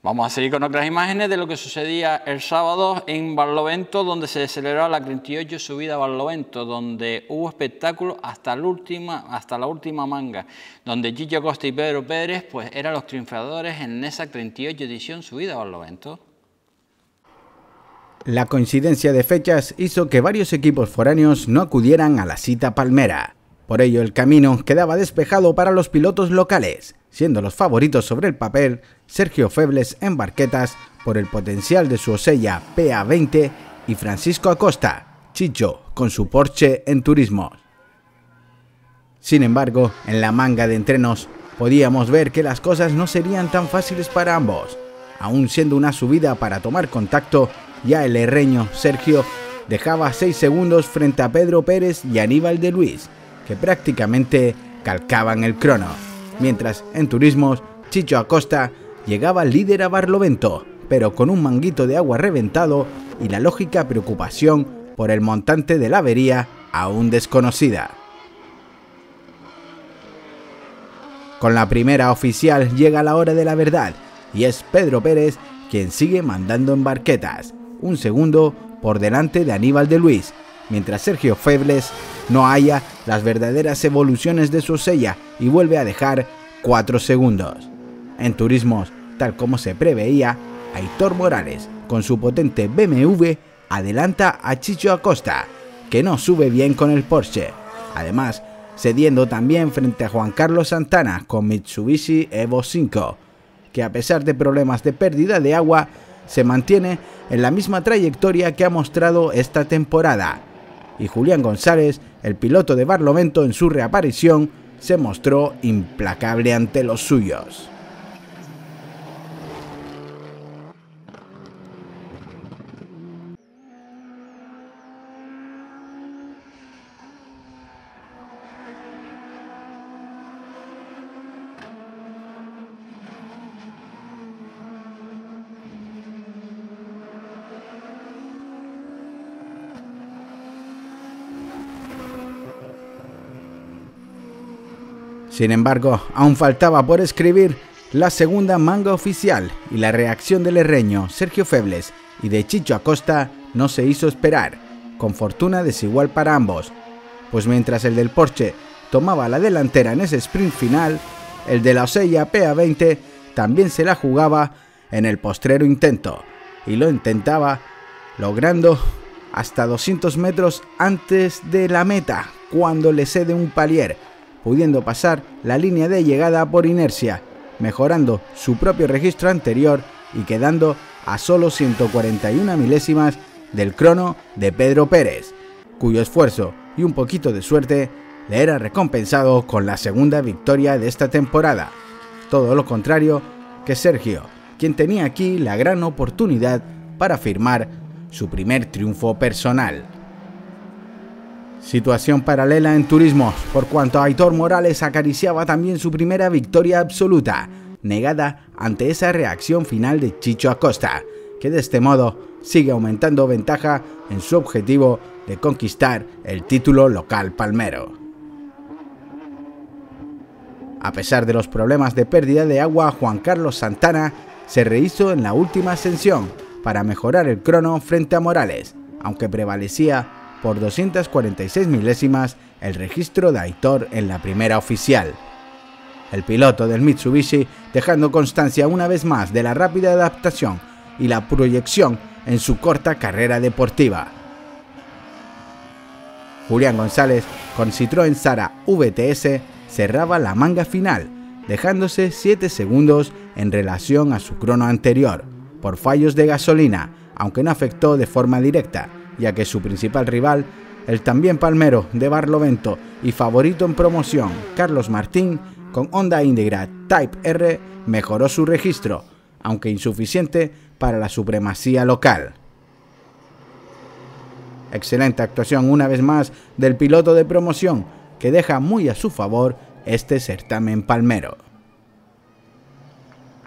Vamos a seguir con otras imágenes de lo que sucedía el sábado en Barlovento, donde se celebró la 38 subida a Barlovento, donde hubo espectáculo hasta la última, manga, donde Gillo Costa y Pedro Pérez pues, eran los triunfadores en esa 38 edición subida a Barlovento. La coincidencia de fechas hizo que varios equipos foráneos no acudieran a la cita palmera. Por ello, el camino quedaba despejado para los pilotos locales, siendo los favoritos sobre el papel Sergio Febles en barquetas por el potencial de su Osella PA20 y Francisco Acosta, Chicho, con su Porsche en turismo. Sin embargo, en la manga de entrenos podíamos ver que las cosas no serían tan fáciles para ambos. Aún siendo una subida para tomar contacto, ya el herreño Sergio dejaba 6 segundos frente a Pedro Pérez y Aníbal de Luis, que prácticamente calcaban el crono. Mientras en turismos, Chicho Acosta llegaba líder a Barlovento, pero con un manguito de agua reventado y la lógica preocupación por el montante de la avería aún desconocida. Con la primera oficial llega la hora de la verdad y es Pedro Pérez quien sigue mandando en barquetas, un segundo por delante de Aníbal de Luis, mientras Sergio Febles no haya las verdaderas evoluciones de su sella y vuelve a dejar 4 segundos. En turismos, tal como se preveía, Aitor Morales, con su potente BMW, adelanta a Chicho Acosta, que no sube bien con el Porsche. Además, cediendo también frente a Juan Carlos Santana con Mitsubishi Evo 5, que a pesar de problemas de pérdida de agua, se mantiene en la misma trayectoria que ha mostrado esta temporada. Y Julián González el piloto de Barlovento en su reaparición se mostró implacable ante los suyos. Sin embargo, aún faltaba por escribir la segunda manga oficial y la reacción del herreño Sergio Febles y de Chicho Acosta no se hizo esperar, con fortuna desigual para ambos, pues mientras el del Porsche tomaba la delantera en ese sprint final, el de la Osella PA20 también se la jugaba en el postrero intento, y lo intentaba logrando hasta 200 metros antes de la meta, cuando le cede un palier pudiendo pasar la línea de llegada por inercia, mejorando su propio registro anterior y quedando a solo 141 milésimas del crono de Pedro Pérez, cuyo esfuerzo y un poquito de suerte le era recompensado con la segunda victoria de esta temporada. Todo lo contrario que Sergio, quien tenía aquí la gran oportunidad para firmar su primer triunfo personal. Situación paralela en turismo, por cuanto Aitor Morales acariciaba también su primera victoria absoluta, negada ante esa reacción final de Chicho Acosta, que de este modo sigue aumentando ventaja en su objetivo de conquistar el título local palmero. A pesar de los problemas de pérdida de agua, Juan Carlos Santana se rehizo en la última ascensión para mejorar el crono frente a Morales, aunque prevalecía por 246 milésimas el registro de Aitor en la primera oficial. El piloto del Mitsubishi dejando constancia una vez más de la rápida adaptación y la proyección en su corta carrera deportiva. Julián González con Citroën Sara VTS cerraba la manga final, dejándose 7 segundos en relación a su crono anterior, por fallos de gasolina, aunque no afectó de forma directa, ya que su principal rival, el también palmero de Barlovento y favorito en promoción, Carlos Martín, con Honda Integra Type R, mejoró su registro, aunque insuficiente para la supremacía local. Excelente actuación una vez más del piloto de promoción, que deja muy a su favor este certamen palmero.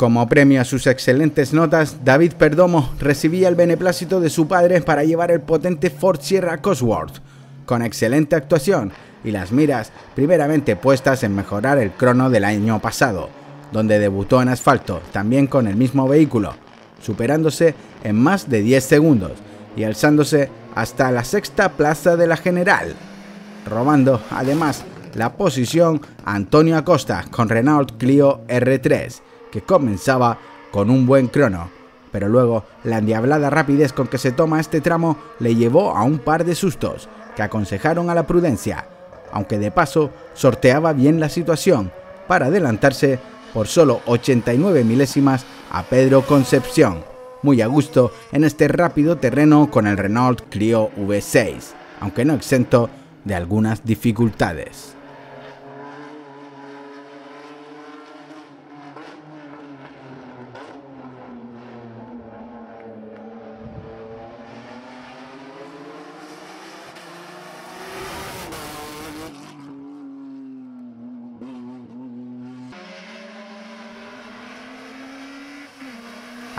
Como premio a sus excelentes notas, David Perdomo recibía el beneplácito de su padre para llevar el potente Ford Sierra Cosworth, con excelente actuación y las miras primeramente puestas en mejorar el crono del año pasado, donde debutó en asfalto también con el mismo vehículo, superándose en más de 10 segundos y alzándose hasta la sexta plaza de la general, robando además la posición Antonio Acosta con Renault Clio R3 que comenzaba con un buen crono, pero luego la endiablada rapidez con que se toma este tramo le llevó a un par de sustos que aconsejaron a la prudencia, aunque de paso sorteaba bien la situación para adelantarse por solo 89 milésimas a Pedro Concepción, muy a gusto en este rápido terreno con el Renault Clio V6, aunque no exento de algunas dificultades.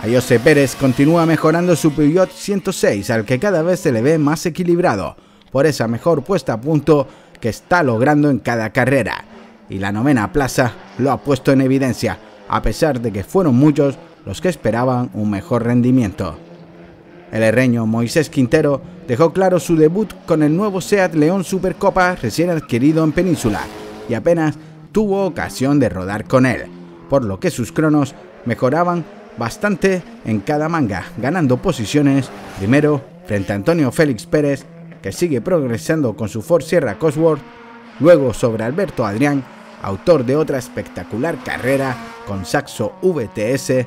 Ayose Pérez continúa mejorando su Peugeot 106 al que cada vez se le ve más equilibrado por esa mejor puesta a punto que está logrando en cada carrera. Y la novena plaza lo ha puesto en evidencia, a pesar de que fueron muchos los que esperaban un mejor rendimiento. El herreño Moisés Quintero dejó claro su debut con el nuevo Seat León Supercopa recién adquirido en Península y apenas tuvo ocasión de rodar con él, por lo que sus cronos mejoraban bastante en cada manga, ganando posiciones primero frente a Antonio Félix Pérez, que sigue progresando con su Ford Sierra Cosworth, luego sobre Alberto Adrián, autor de otra espectacular carrera con Saxo VTS,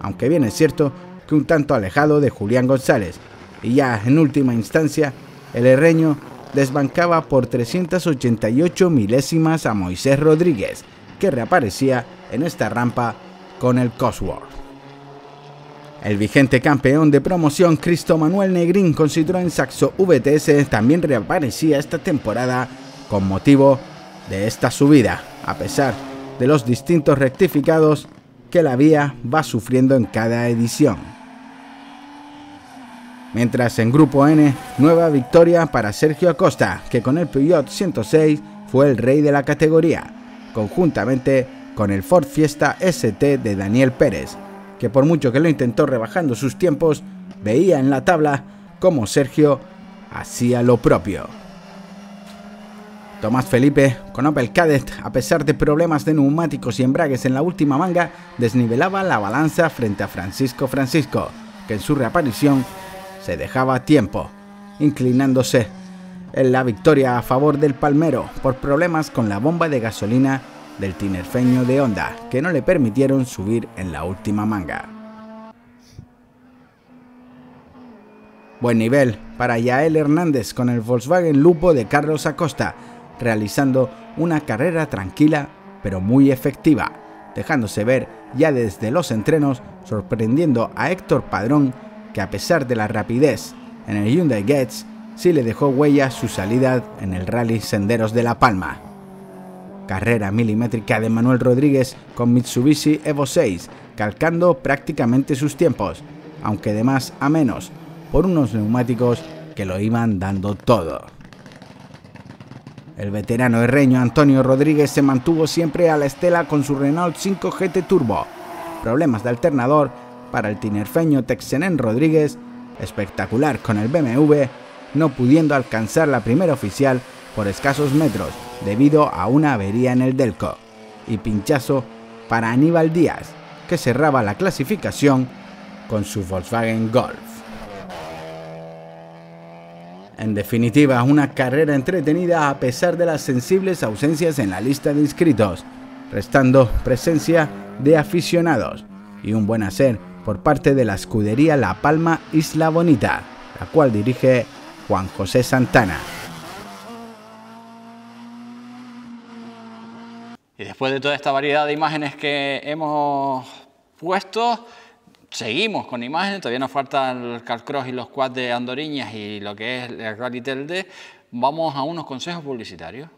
aunque bien es cierto que un tanto alejado de Julián González, y ya en última instancia, el herreño desbancaba por 388 milésimas a Moisés Rodríguez, que reaparecía en esta rampa con el Cosworth. El vigente campeón de promoción Cristo Manuel Negrín consideró en Saxo VTS también reaparecía esta temporada con motivo de esta subida, a pesar de los distintos rectificados que la vía va sufriendo en cada edición. Mientras en Grupo N, nueva victoria para Sergio Acosta, que con el Peugeot 106 fue el rey de la categoría, conjuntamente con el Ford Fiesta ST de Daniel Pérez, que por mucho que lo intentó rebajando sus tiempos, veía en la tabla como Sergio hacía lo propio. Tomás Felipe, con Opel Cadet, a pesar de problemas de neumáticos y embragues en la última manga, desnivelaba la balanza frente a Francisco Francisco, que en su reaparición se dejaba tiempo, inclinándose en la victoria a favor del Palmero por problemas con la bomba de gasolina del tinerfeño de Honda, que no le permitieron subir en la última manga. Buen nivel para Yael Hernández con el Volkswagen Lupo de Carlos Acosta, realizando una carrera tranquila pero muy efectiva, dejándose ver ya desde los entrenos, sorprendiendo a Héctor Padrón, que a pesar de la rapidez en el Hyundai Gets, sí le dejó huella su salida en el Rally Senderos de La Palma carrera milimétrica de Manuel Rodríguez con Mitsubishi Evo 6, calcando prácticamente sus tiempos, aunque de más a menos, por unos neumáticos que lo iban dando todo. El veterano herreño Antonio Rodríguez se mantuvo siempre a la estela con su Renault 5 GT Turbo. Problemas de alternador para el tinerfeño Texenén Rodríguez, espectacular con el BMW, no pudiendo alcanzar la primera oficial por escasos metros debido a una avería en el Delco y pinchazo para Aníbal Díaz, que cerraba la clasificación con su Volkswagen Golf. En definitiva, una carrera entretenida a pesar de las sensibles ausencias en la lista de inscritos, restando presencia de aficionados y un buen hacer por parte de la escudería La Palma Isla Bonita, la cual dirige Juan José Santana. después de toda esta variedad de imágenes que hemos puesto, seguimos con imágenes, todavía nos faltan el Carcross y los quads de Andoriñas y lo que es el Rally Telde, vamos a unos consejos publicitarios.